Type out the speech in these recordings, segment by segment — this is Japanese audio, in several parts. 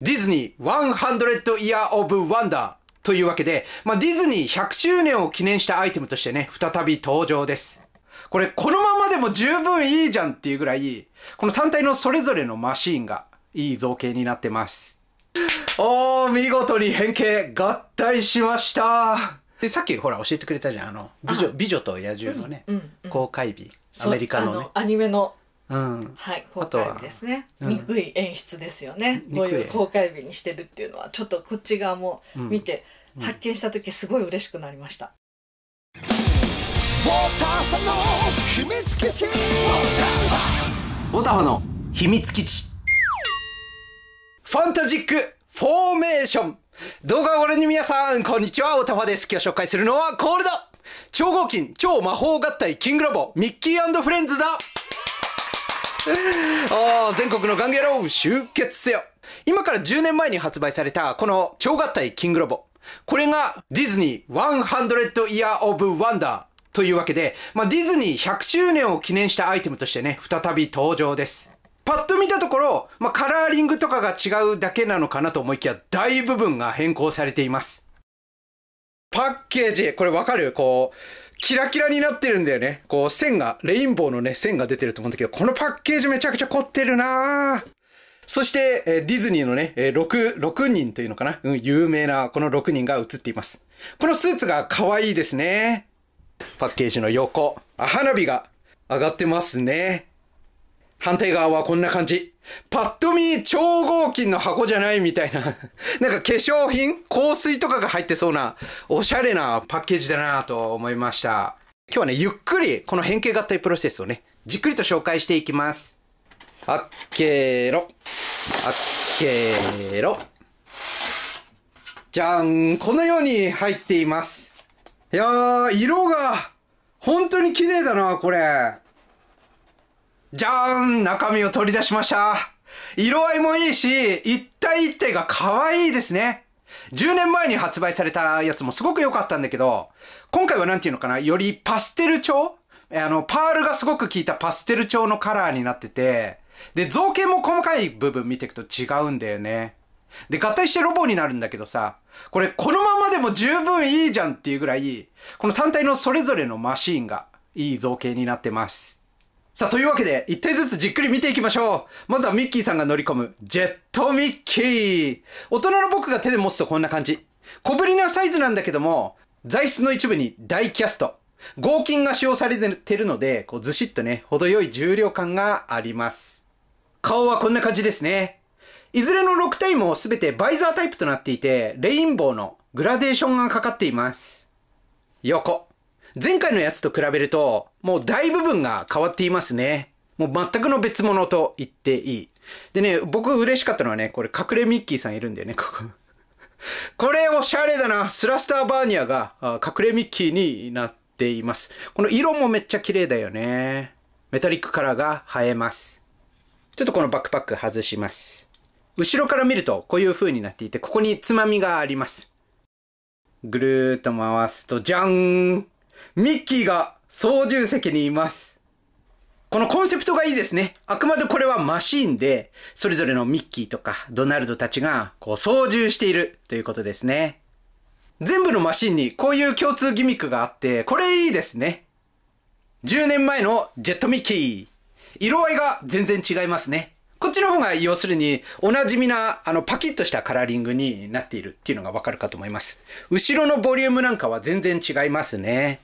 ディズニー100 Year of Wonder というわけで、まあ、ディズニー100周年を記念したアイテムとしてね、再び登場です。これ、このままでも十分いいじゃんっていうぐらい、この単体のそれぞれのマシーンがいい造形になってます。おー、見事に変形合体しましたでさっきほら教えてくれたじゃんあの美女美女と野獣のね、うんうんうん、公開日アメリカのねアニメのうん、はい公開日ですね、憎い演出ですよねこういう公開日にしてるっていうのはちょっとこっち側も見て、発見した時すごい嬉しくなりました。ウォーターファの秘密基地ウォーターファの秘密基地ファンタジックフォーメーション動画をご覧の皆さん、こんにちは、オタファです。今日紹介するのはコールド超合金、超魔法合体、キングロボ、ミッキーフレンズだああ、全国のガンゲロー、集結せよ今から10年前に発売された、この超合体キングロボ。これがディズニー100 Year of Wonder というわけで、まあ、ディズニー100周年を記念したアイテムとしてね、再び登場です。パッと見たところ、まあ、カラーリングとかが違うだけなのかなと思いきや、大部分が変更されています。パッケージ、これわかるこう、キラキラになってるんだよね。こう線が、レインボーのね、線が出てると思うんだけど、このパッケージめちゃくちゃ凝ってるなそして、えディズニーのね、え6、6人というのかな、うん、有名なこの6人が映っています。このスーツが可愛いですね。パッケージの横、あ花火が上がってますね。反対側はこんな感じ。パッと見超合金の箱じゃないみたいな なんか化粧品香水とかが入ってそうな、おしゃれなパッケージだなと思いました。今日はね、ゆっくりこの変形合体プロセスをね、じっくりと紹介していきます。あっけろ。あっけろ。じゃん、このように入っています。いやー、色が本当に綺麗だな、これ。じゃーん中身を取り出しました色合いもいいし、一体一体が可愛いですね。10年前に発売されたやつもすごく良かったんだけど、今回は何て言うのかなよりパステル調あの、パールがすごく効いたパステル調のカラーになってて、で、造形も細かい部分見ていくと違うんだよね。で、合体してロボになるんだけどさ、これこのままでも十分いいじゃんっていうぐらい、この単体のそれぞれのマシーンがいい造形になってます。さあ、というわけで、一体ずつじっくり見ていきましょう。まずはミッキーさんが乗り込む、ジェットミッキー。大人の僕が手で持つとこんな感じ。小ぶりなサイズなんだけども、材質の一部に大キャスト。合金が使用されてるので、こうずしっとね、程よい重量感があります。顔はこんな感じですね。いずれの6体も全てバイザータイプとなっていて、レインボーのグラデーションがかかっています。横。前回のやつと比べると、もう大部分が変わっていますね。もう全くの別物と言っていい。でね、僕嬉しかったのはね、これ隠れミッキーさんいるんだよね、ここ。これおしゃれだな。スラスターバーニアが隠れミッキーになっています。この色もめっちゃ綺麗だよね。メタリックカラーが映えます。ちょっとこのバックパック外します。後ろから見るとこういう風になっていて、ここにつまみがあります。ぐるーっと回すと、じゃーんミッキーが操縦席にいます。このコンセプトがいいですね。あくまでこれはマシーンで、それぞれのミッキーとかドナルドたちがこう操縦しているということですね。全部のマシンにこういう共通ギミックがあって、これいいですね。10年前のジェットミッキー。色合いが全然違いますね。こっちの方が要するにおなじみなあのパキッとしたカラーリングになっているっていうのがわかるかと思います。後ろのボリュームなんかは全然違いますね。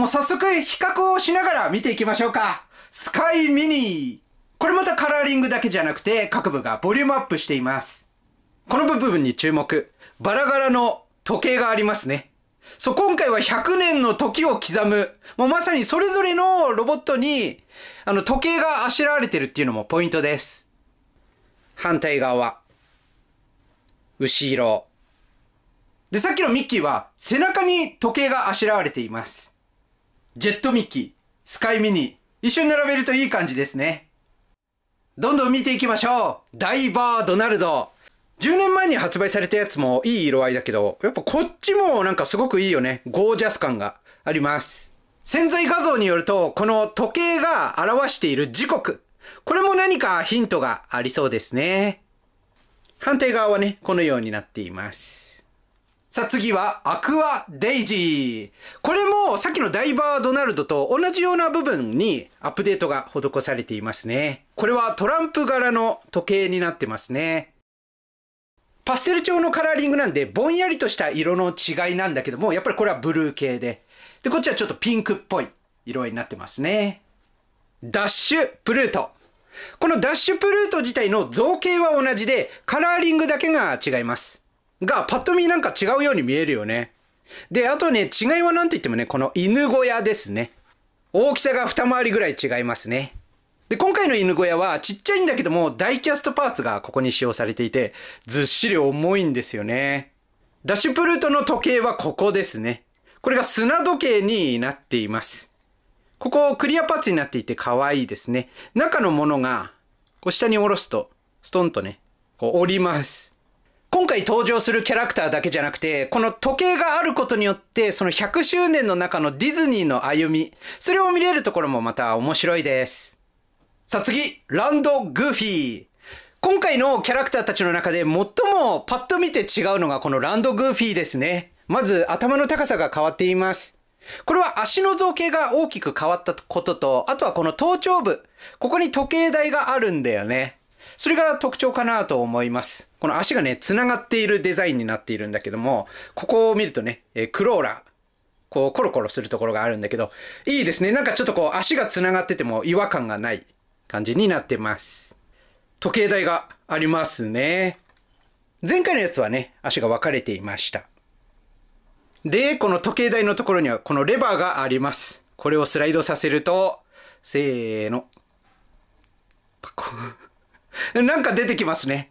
もう早速比較をしながら見ていきましょうか。スカイミニこれまたカラーリングだけじゃなくて各部がボリュームアップしています。この部分に注目。バラ柄の時計がありますね。そう、今回は100年の時を刻む。もうまさにそれぞれのロボットに、あの、時計があしらわれてるっていうのもポイントです。反対側。後ろ。で、さっきのミッキーは背中に時計があしらわれています。ジェットミッキー、スカイミニ、一緒に並べるといい感じですね。どんどん見ていきましょうダイバードナルド10年前に発売されたやつもいい色合いだけど、やっぱこっちもなんかすごくいいよね。ゴージャス感があります。潜在画像によると、この時計が表している時刻。これも何かヒントがありそうですね。判定側はね、このようになっています。さあ次はアクアデイジー。これもさっきのダイバードナルドと同じような部分にアップデートが施されていますね。これはトランプ柄の時計になってますね。パステル調のカラーリングなんでぼんやりとした色の違いなんだけども、やっぱりこれはブルー系で。で、こっちはちょっとピンクっぽい色になってますね。ダッシュプルート。このダッシュプルート自体の造形は同じで、カラーリングだけが違います。がパッと見なんか違うように見えるよね。で、あとね、違いは何と言ってもね、この犬小屋ですね。大きさが二回りぐらい違いますね。で、今回の犬小屋はちっちゃいんだけども、ダイキャストパーツがここに使用されていて、ずっしり重いんですよね。ダッシュプルートの時計はここですね。これが砂時計になっています。ここクリアパーツになっていて可愛いですね。中のものが、こう下に下ろすと、ストンとね、こう折ります。今回登場するキャラクターだけじゃなくて、この時計があることによって、その100周年の中のディズニーの歩み、それを見れるところもまた面白いです。さあ次、ランド・グーフィー。今回のキャラクターたちの中で最もパッと見て違うのがこのランド・グーフィーですね。まず頭の高さが変わっています。これは足の造形が大きく変わったことと、あとはこの頭頂部。ここに時計台があるんだよね。それが特徴かなと思います。この足がね、繋がっているデザインになっているんだけども、ここを見るとね、えクローラ、こうコロコロするところがあるんだけど、いいですね。なんかちょっとこう足が繋がってても違和感がない感じになってます。時計台がありますね。前回のやつはね、足が分かれていました。で、この時計台のところにはこのレバーがあります。これをスライドさせると、せーの。パコなんか出てきますね。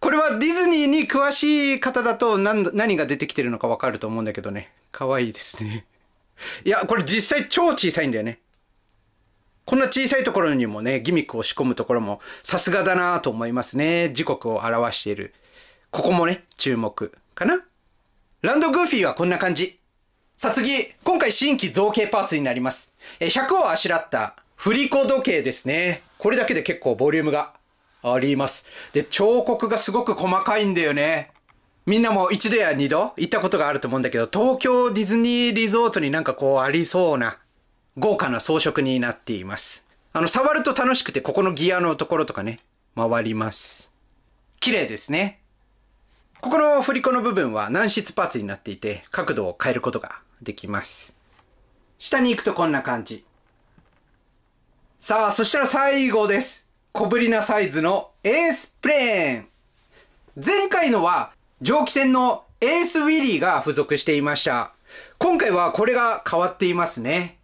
これはディズニーに詳しい方だと何何が出てきてるのかわかると思うんだけどね。かわいいですね。いや、これ実際超小さいんだよね。こんな小さいところにもね、ギミックを仕込むところもさすがだなと思いますね。時刻を表している。ここもね、注目かな。ランドグーフィーはこんな感じ。さあ次、今回新規造形パーツになります。100をあしらった振り子時計ですね。これだけで結構ボリュームがあります。で、彫刻がすごく細かいんだよね。みんなも一度や二度行ったことがあると思うんだけど、東京ディズニーリゾートになんかこうありそうな豪華な装飾になっています。あの、触ると楽しくて、ここのギアのところとかね、回ります。綺麗ですね。ここの振り子の部分は軟質パーツになっていて、角度を変えることができます。下に行くとこんな感じ。さあ、そしたら最後です。小ぶりなサイズのエースプレーン。前回のは蒸気船のエースウィリーが付属していました。今回はこれが変わっていますね。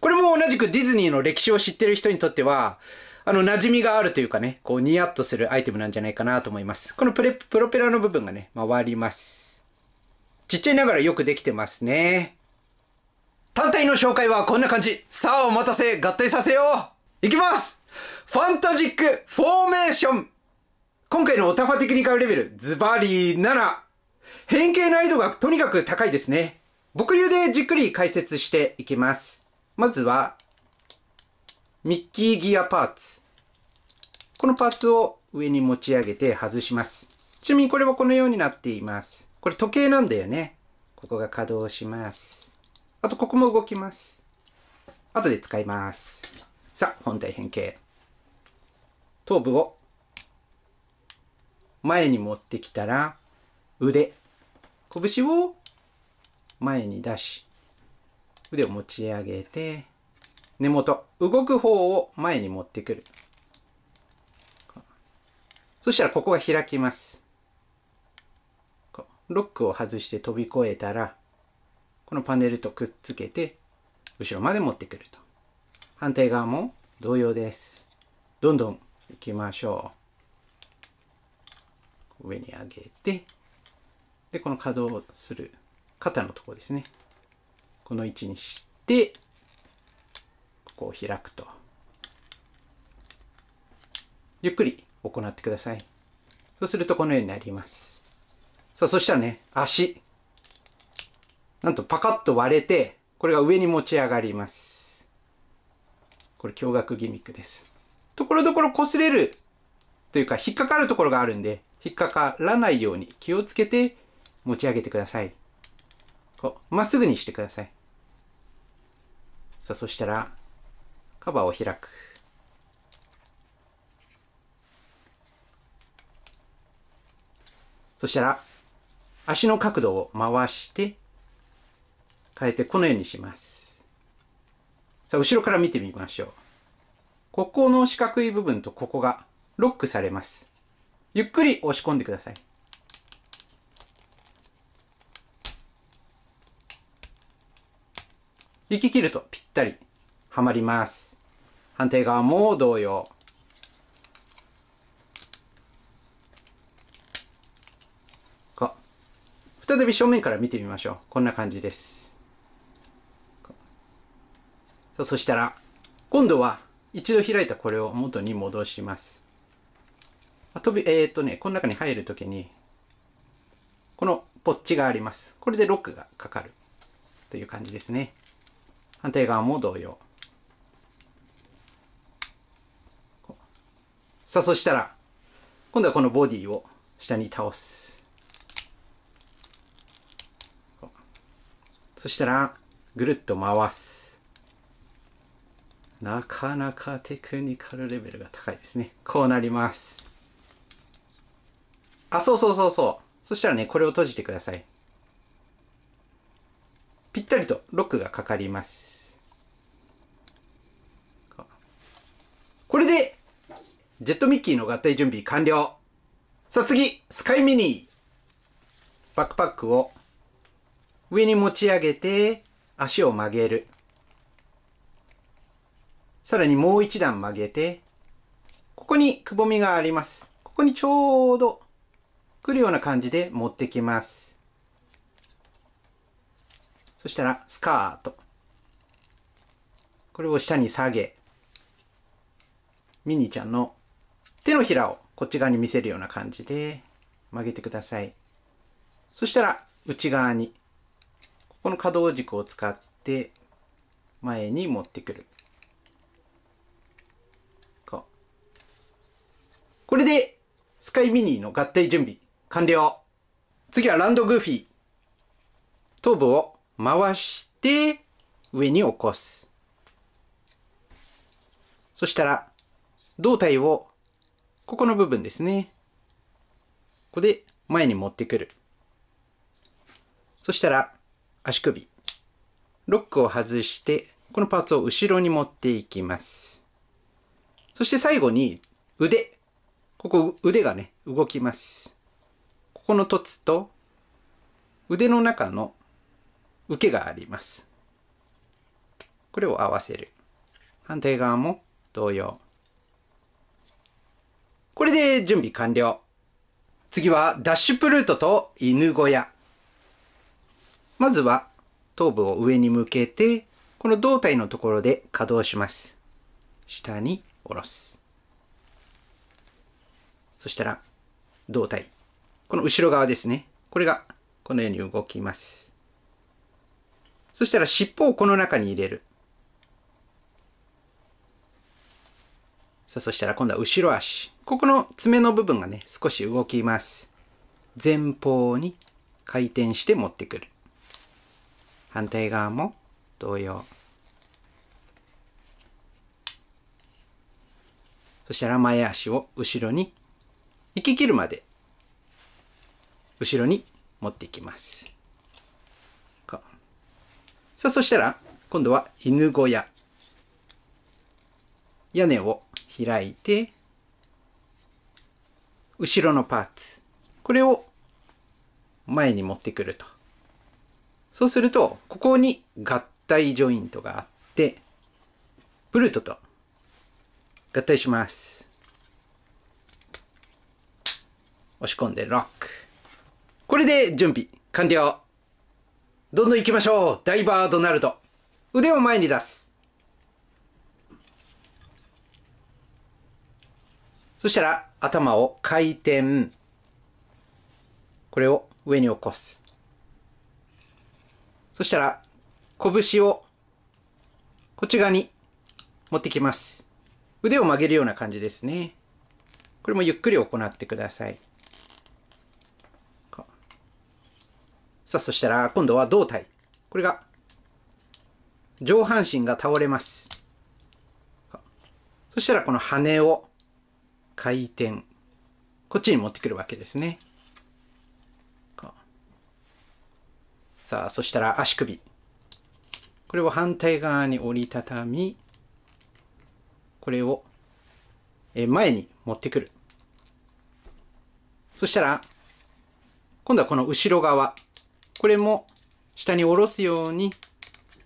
これも同じくディズニーの歴史を知ってる人にとっては、あの、馴染みがあるというかね、こう、ニヤッとするアイテムなんじゃないかなと思います。このプレプロペラの部分がね、回ります。ちっちゃいながらよくできてますね。単体の紹介はこんな感じ。さあ、お待たせ、合体させよういきますファンタジックフォーメーション今回のオタファテクニカルレベル、ズバリ7。変形難易度がとにかく高いですね。僕流でじっくり解説していきます。まずは、ミッキーギアパーツ。このパーツを上に持ち上げて外します。ちなみにこれはこのようになっています。これ時計なんだよね。ここが稼働します。あとここも動きます。後で使います。さあ、本体変形。頭部を前に持ってきたら腕拳を前に出し腕を持ち上げて根元動く方を前に持ってくるそしたらここが開きますロックを外して飛び越えたらこのパネルとくっつけて後ろまで持ってくると反対側も同様ですどんどん行きましょう。上に上げて、で、この稼働する肩のとこですね。この位置にして、ここを開くと。ゆっくり行ってください。そうするとこのようになります。さあ、そしたらね、足。なんとパカッと割れて、これが上に持ち上がります。これ驚愕ギミックです。ところどころ擦れるというか引っかかるところがあるんで、引っかからないように気をつけて持ち上げてください。こう、まっすぐにしてください。さあ、そしたら、カバーを開く。そしたら、足の角度を回して、変えてこのようにします。さあ、後ろから見てみましょう。ここの四角い部分とここがロックされます。ゆっくり押し込んでください。行き切るとぴったりはまります。反対側も同様。再び正面から見てみましょう。こんな感じです。そしたら、今度は一度開いたこれを元に戻します。飛び、えっ、ー、とね、この中に入るときに、このポッチがあります。これでロックがかかるという感じですね。反対側も同様。さあ、そしたら、今度はこのボディを下に倒す。そしたら、ぐるっと回す。なかなかテクニカルレベルが高いですね。こうなります。あ、そうそうそうそう。そしたらね、これを閉じてください。ぴったりとロックがかかります。これで、ジェットミッキーの合体準備完了。さあ次、スカイミニー。バックパックを上に持ち上げて、足を曲げる。さらにもう一段曲げて、ここにくぼみがあります。ここにちょうど来るような感じで持ってきます。そしたら、スカート。これを下に下げ、ミニちゃんの手のひらをこっち側に見せるような感じで曲げてください。そしたら、内側に、ここの可動軸を使って前に持ってくる。これで、スカイミニーの合体準備、完了。次はランドグーフィー。頭部を回して、上に起こす。そしたら、胴体を、ここの部分ですね。ここで前に持ってくる。そしたら、足首。ロックを外して、このパーツを後ろに持っていきます。そして最後に腕。ここ腕がね、動きます。ここの凸と、腕の中の受けがあります。これを合わせる。反対側も同様。これで準備完了。次はダッシュプルートと犬小屋。まずは頭部を上に向けて、この胴体のところで稼働します。下に下ろす。そしたら、胴体。この後ろ側ですね。これが、このように動きます。そしたら、尻尾をこの中に入れる。さあ、そしたら今度は後ろ足。ここの爪の部分がね、少し動きます。前方に回転して持ってくる。反対側も同様。そしたら前足を後ろに行き切るまで後ろに持っていきます。さあ、そしたら、今度は犬小屋。屋根を開いて、後ろのパーツ。これを前に持ってくると。そうすると、ここに合体ジョイントがあって、ブルートと合体します。押し込んでロック。これで準備完了。どんどん行きましょう。ダイバードナルド。腕を前に出す。そしたら頭を回転。これを上に起こす。そしたら拳をこっち側に持ってきます。腕を曲げるような感じですね。これもゆっくり行ってください。さあ、そしたら、今度は胴体。これが、上半身が倒れます。そしたら、この羽を回転。こっちに持ってくるわけですね。さあ、そしたら足首。これを反対側に折りたたみ、これを前に持ってくる。そしたら、今度はこの後ろ側。これも下に下ろすように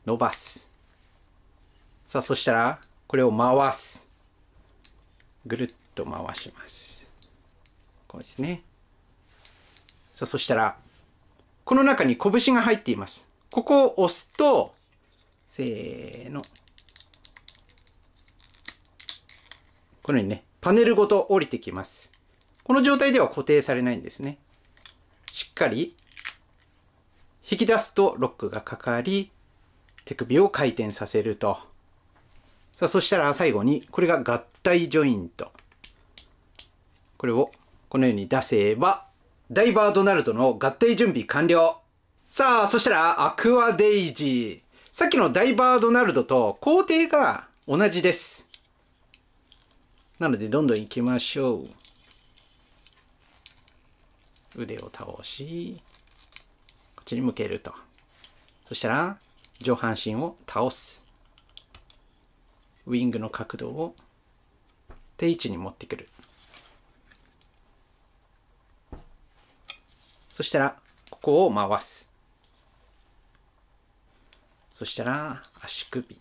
伸ばす。さあ、そしたら、これを回す。ぐるっと回します。こうですね。さあ、そしたら、この中に拳が入っています。ここを押すと、せーの。このようにね、パネルごと降りてきます。この状態では固定されないんですね。しっかり引き出すとロックがかかり、手首を回転させると。さあ、そしたら最後に、これが合体ジョイント。これをこのように出せば、ダイバードナルドの合体準備完了。さあ、そしたらアクアデイジー。さっきのダイバードナルドと工程が同じです。なので、どんどん行きましょう。腕を倒し、っちに向けると。そしたら、上半身を倒す。ウィングの角度を定位置に持ってくる。そしたら、ここを回す。そしたら、足首。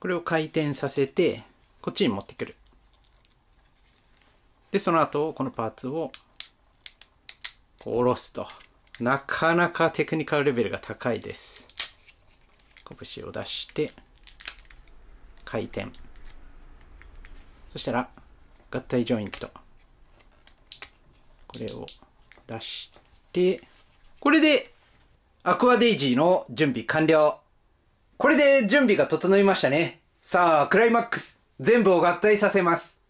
これを回転させて、こっちに持ってくる。で、その後、このパーツを、下ろすと。なかなかテクニカルレベルが高いです。拳を出して、回転。そしたら、合体ジョイント。これを出して、これで、アクアデイジーの準備完了。これで準備が整いましたね。さあ、クライマックス。全部を合体させます。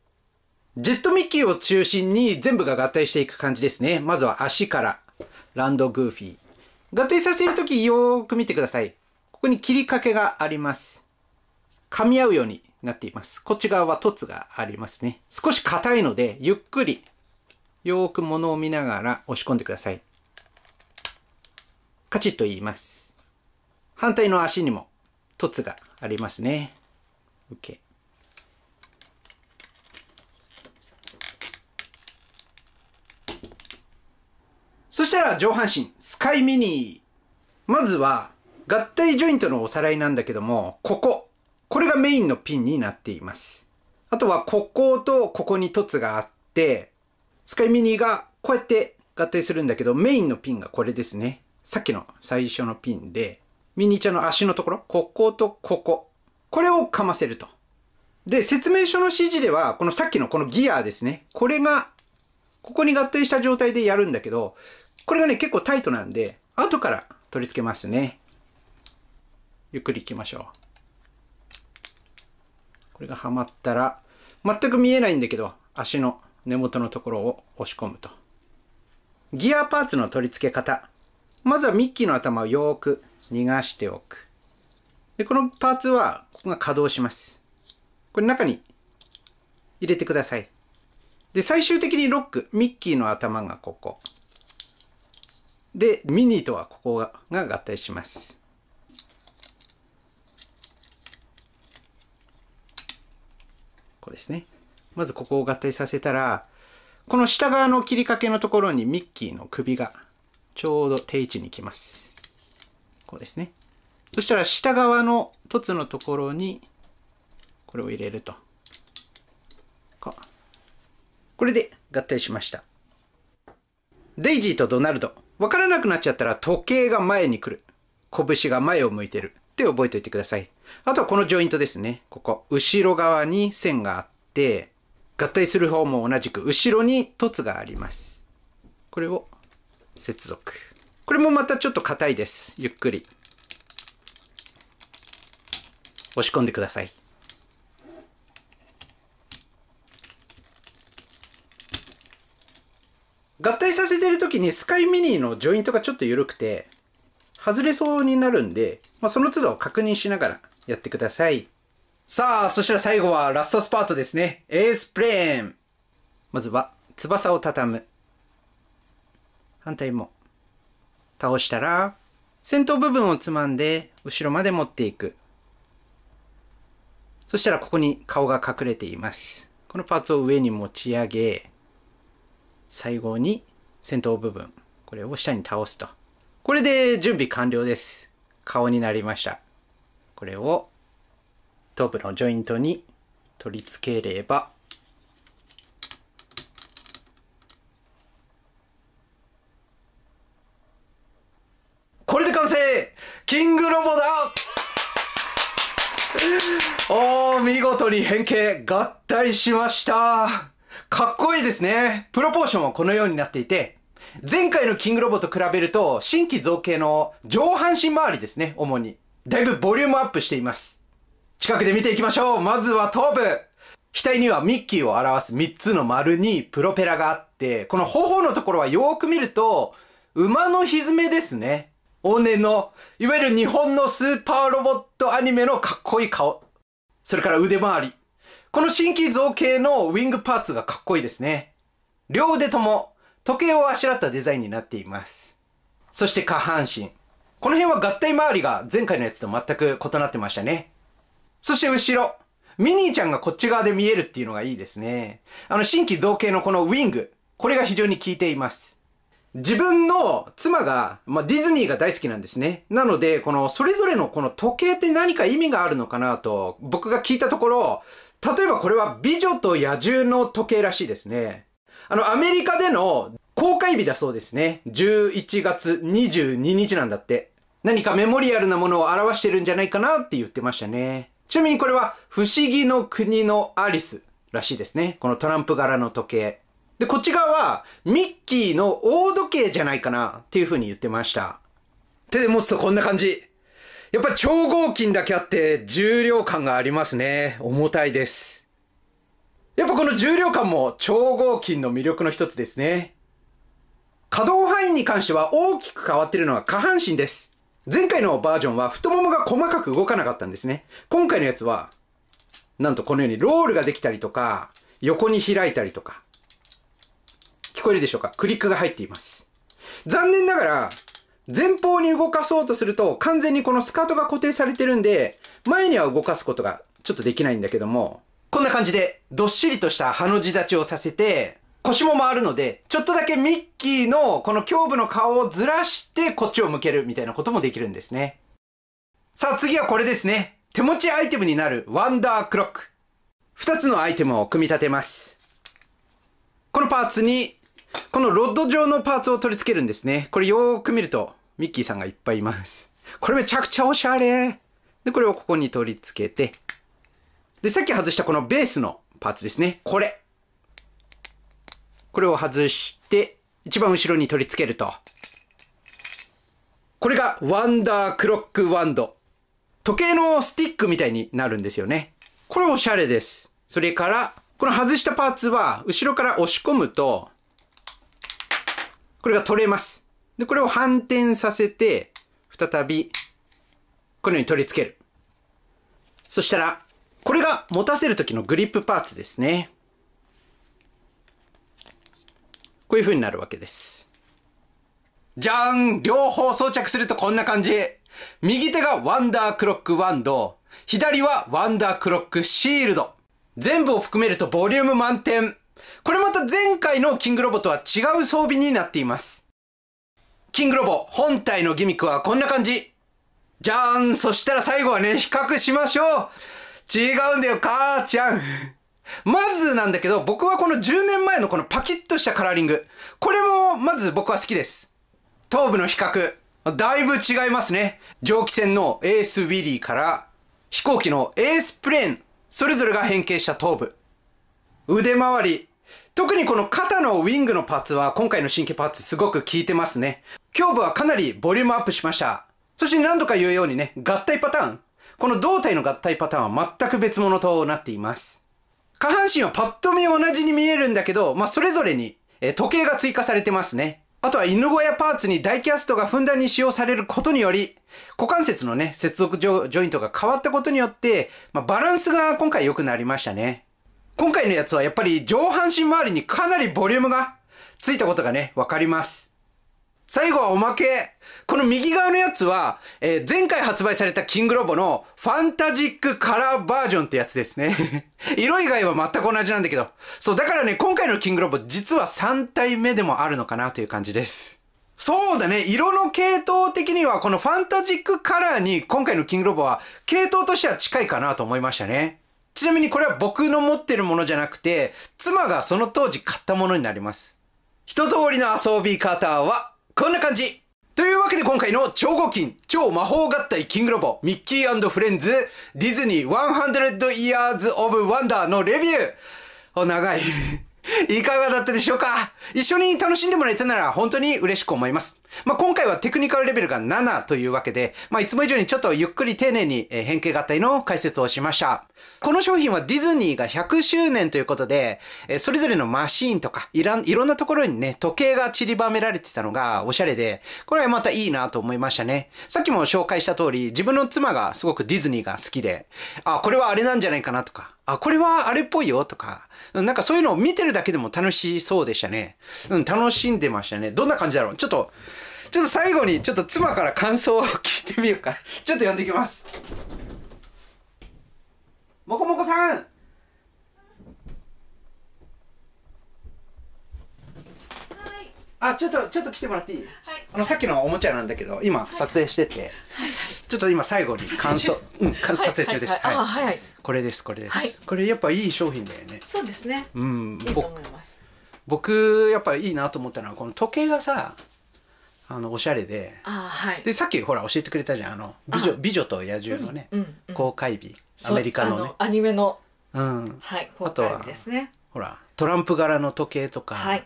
ジェットミッキーを中心に全部が合体していく感じですね。まずは足から。ランドグーフィー。合体させるときよーく見てください。ここに切りかけがあります。噛み合うようになっています。こっち側は凸がありますね。少し硬いので、ゆっくり、よーく物を見ながら押し込んでください。カチッと言います。反対の足にも凸がありますね。OK。そしたら上半身、スカイミニまずは、合体ジョイントのおさらいなんだけども、ここ。これがメインのピンになっています。あとは、こことここに凸があって、スカイミニがこうやって合体するんだけど、メインのピンがこれですね。さっきの最初のピンで、ミニちゃんの足のところ、こことここ。これをかませると。で、説明書の指示では、このさっきのこのギアですね。これが、ここに合体した状態でやるんだけど、これがね、結構タイトなんで、後から取り付けますね。ゆっくり行きましょう。これがはまったら、全く見えないんだけど、足の根元のところを押し込むと。ギアパーツの取り付け方。まずはミッキーの頭をよーく逃がしておく。で、このパーツは、ここが稼働します。これ中に入れてください。で、最終的にロック、ミッキーの頭がここ。で、ミニとはここが合体します。こうですね。まずここを合体させたら、この下側の切りかけのところにミッキーの首がちょうど定位置に来ます。こうですね。そしたら下側の凸のところにこれを入れると。これで合体しました。デイジーとドナルド。わからなくなっちゃったら時計が前に来る。拳が前を向いてる。って覚えておいてください。あとはこのジョイントですね。ここ。後ろ側に線があって、合体する方も同じく後ろに凸があります。これを接続。これもまたちょっと硬いです。ゆっくり。押し込んでください。合体させてる時にスカイミニのジョイントがちょっと緩くて、外れそうになるんで、まあ、その都度確認しながらやってください。さあ、そしたら最後はラストスパートですね。エースプレーン。まずは、翼を畳む。反対も。倒したら、先頭部分をつまんで、後ろまで持っていく。そしたらここに顔が隠れています。このパーツを上に持ち上げ、最後に先頭部分、これを下に倒すと。これで準備完了です。顔になりました。これを頭部のジョイントに取り付ければ、これで完成キングロボだおー、見事に変形合体しましたかっこいいですね。プロポーションはこのようになっていて、前回のキングロボと比べると、新規造形の上半身周りですね、主に。だいぶボリュームアップしています。近くで見ていきましょう。まずは頭部。額にはミッキーを表す3つの丸にプロペラがあって、この頬のところはよーく見ると、馬のひめですね。往年の、いわゆる日本のスーパーロボットアニメのかっこいい顔。それから腕周り。この新規造形のウィングパーツがかっこいいですね。両腕とも時計をあしらったデザインになっています。そして下半身。この辺は合体周りが前回のやつと全く異なってましたね。そして後ろ。ミニーちゃんがこっち側で見えるっていうのがいいですね。あの新規造形のこのウィング。これが非常に効いています。自分の妻が、まあ、ディズニーが大好きなんですね。なので、このそれぞれのこの時計って何か意味があるのかなと、僕が聞いたところ、例えばこれは美女と野獣の時計らしいですね。あの、アメリカでの公開日だそうですね。11月22日なんだって。何かメモリアルなものを表してるんじゃないかなって言ってましたね。ちなみにこれは、不思議の国のアリスらしいですね。このトランプ柄の時計。で、こっち側は、ミッキーの大時計じゃないかなっていう風に言ってました。手で持つとこんな感じ。やっぱ超合金だけあって重量感がありますね。重たいです。やっぱこの重量感も超合金の魅力の一つですね。可動範囲に関しては大きく変わってるのは下半身です。前回のバージョンは太ももが細かく動かなかったんですね。今回のやつは、なんとこのようにロールができたりとか、横に開いたりとか。聞こえるでしょうかクリックが入っています。残念ながら、前方に動かそうとすると完全にこのスカートが固定されてるんで前には動かすことがちょっとできないんだけどもこんな感じでどっしりとしたハの字立ちをさせて腰も回るのでちょっとだけミッキーのこの胸部の顔をずらしてこっちを向けるみたいなこともできるんですねさあ次はこれですね手持ちアイテムになるワンダークロック2つのアイテムを組み立てますこのパーツにこのロッド状のパーツを取り付けるんですね。これよーく見ると、ミッキーさんがいっぱいいます。これめちゃくちゃおしゃれで、これをここに取り付けて、で、さっき外したこのベースのパーツですね。これ。これを外して、一番後ろに取り付けると。これがワンダークロックワンド。時計のスティックみたいになるんですよね。これおしゃれです。それから、この外したパーツは、後ろから押し込むと、これが取れます。で、これを反転させて、再び、このように取り付ける。そしたら、これが持たせる時のグリップパーツですね。こういう風になるわけです。じゃーん両方装着するとこんな感じ右手がワンダークロックワンド、左はワンダークロックシールド。全部を含めるとボリューム満点これまた前回のキングロボとは違う装備になっています。キングロボ本体のギミックはこんな感じ。じゃーんそしたら最後はね、比較しましょう違うんだよ、母ちゃんまずなんだけど、僕はこの10年前のこのパキッとしたカラーリング。これも、まず僕は好きです。頭部の比較。だいぶ違いますね。蒸気船のエースウィリーから、飛行機のエースプレーン。それぞれが変形した頭部。腕周り。特にこの肩のウィングのパーツは今回の新規パーツすごく効いてますね。胸部はかなりボリュームアップしました。そして何度か言うようにね、合体パターン。この胴体の合体パターンは全く別物となっています。下半身はパッと見同じに見えるんだけど、まあ、それぞれに、え時計が追加されてますね。あとは犬小屋パーツにダイキャストがふんだんに使用されることにより、股関節のね、接続ジョイントが変わったことによって、まあ、バランスが今回良くなりましたね。今回のやつはやっぱり上半身周りにかなりボリュームがついたことがね、わかります。最後はおまけ。この右側のやつは、えー、前回発売されたキングロボのファンタジックカラーバージョンってやつですね。色以外は全く同じなんだけど。そう、だからね、今回のキングロボ実は3体目でもあるのかなという感じです。そうだね。色の系統的には、このファンタジックカラーに今回のキングロボは系統としては近いかなと思いましたね。ちなみにこれは僕の持ってるものじゃなくて、妻がその当時買ったものになります。一通りの遊び方は、こんな感じというわけで今回の超合金、超魔法合体キングロボ、ミッキーフレンズ、ディズニー100 Years of Wonder のレビューお、長い いかがだったでしょうか一緒に楽しんでもらえたなら本当に嬉しく思います。まあ、今回はテクニカルレベルが7というわけで、まあ、いつも以上にちょっとゆっくり丁寧に変形合体の解説をしました。この商品はディズニーが100周年ということで、それぞれのマシーンとかいらん、いろんなところにね、時計が散りばめられてたのがおしゃれで、これはまたいいなと思いましたね。さっきも紹介した通り、自分の妻がすごくディズニーが好きで、あ、これはあれなんじゃないかなとか、あ、これはあれっぽいよとか、なんかそういうのを見てるだけでも楽しそうでしたね。うん、楽しんでましたね。どんな感じだろうちょっと、ちょっと最後にちょっと妻から感想を聞いてみようか。ちょっと呼んできます。もこもこさんあ、ちょっと、ちょっと来てもらっていい、はい、あの、さっきのおもちゃなんだけど、今、撮影してて、はい、ちょっと今最後に感想、うん、撮影中です。はい、はいはい、これです、これです、これやっぱいい商品だよね。そうですね。うん、いい僕やっぱいいなと思ったのはこの時計がさ、あのおしゃれで、あ、はい、でさっきほら教えてくれたじゃんあの美女美女と野獣のね、うんうんうん、公開日アメリカのねアニメの、うん、はい、公開日ですね。ほらトランプ柄の時計とか、はい、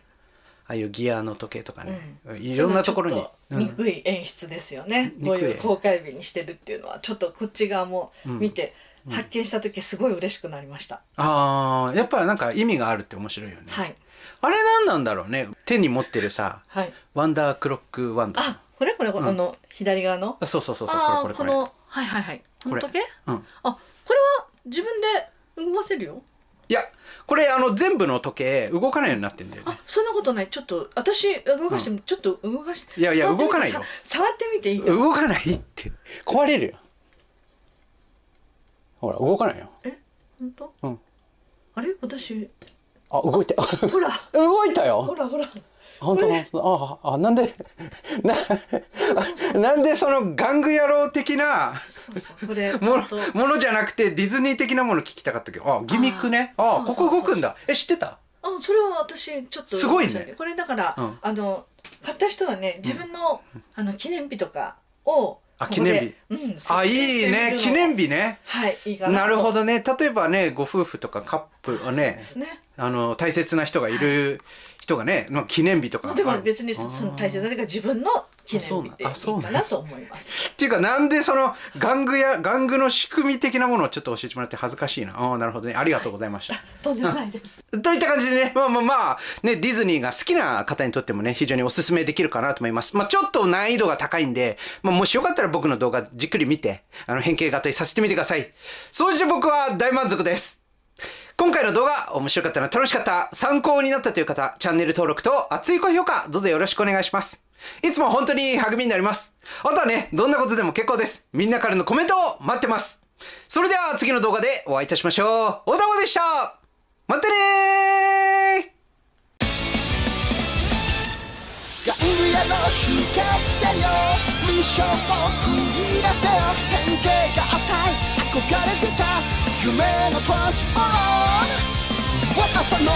ああいうギアの時計とかね、うん、いろんなところに憎い演出ですよね、うん、こういう公開日にしてるっていうのはちょっとこっち側も見て、発見した時すごい嬉しくなりました、ああやっぱなんか意味があるって面白いよね、はい、あれ何なんだろうね手に持ってるさ、はい、ワンダークロックワンダーあこれこれこれ、あの左側のそうそうそうそうこれこれこのはいはいはいこの時計、うん、あこれは自分で動かせるよいやこれあの全部の時計動かないようになってんだよ、ね、あそんなことないちょっと私動かしても、うん、ちょっと動かしていやいや動かないよ触ってみていい動かないって壊れるよほら動かないよえ本当うんあれ私あ動いたほら 動いたよほらほら本当本当ああなんでななんでその玩具野郎的なものものじゃなくてディズニー的なもの聞きたかったけどあギミックねあここ動くんだえ知ってたあそれは私ちょっとすごいねこれだから、うん、あの買った人はね自分のうん、あの記念日とかをあ記念日、うん、あいいね記念日ねはいいいかななるほどね例えばねご夫婦とかカップルね、ね、あの大切な人がいる、はい人がね、まあ、記念日とかでも別にその大切なのが自分の記念日でいいかなと思います。っていうかなんでその玩具や玩具の仕組み的なものをちょっと教えてもらって恥ずかしいな。あなるほどねありがとうございました。はい、とんでもないです。といった感じでねまあまあまあねディズニーが好きな方にとってもね非常におすすめできるかなと思います。まあちょっと難易度が高いんで、まあ、もしよかったら僕の動画じっくり見てあの変形型にさせてみてください。そうして僕は大満足です。今回の動画、面白かったな、楽しかった、参考になったという方、チャンネル登録と熱い高評価、どうぞよろしくお願いします。いつも本当に励みになります。あとはね、どんなことでも結構です。みんなからのコメントを待ってます。それでは次の動画でお会いいたしましょう。おだまでしたまたねー夢のトランスフ若さの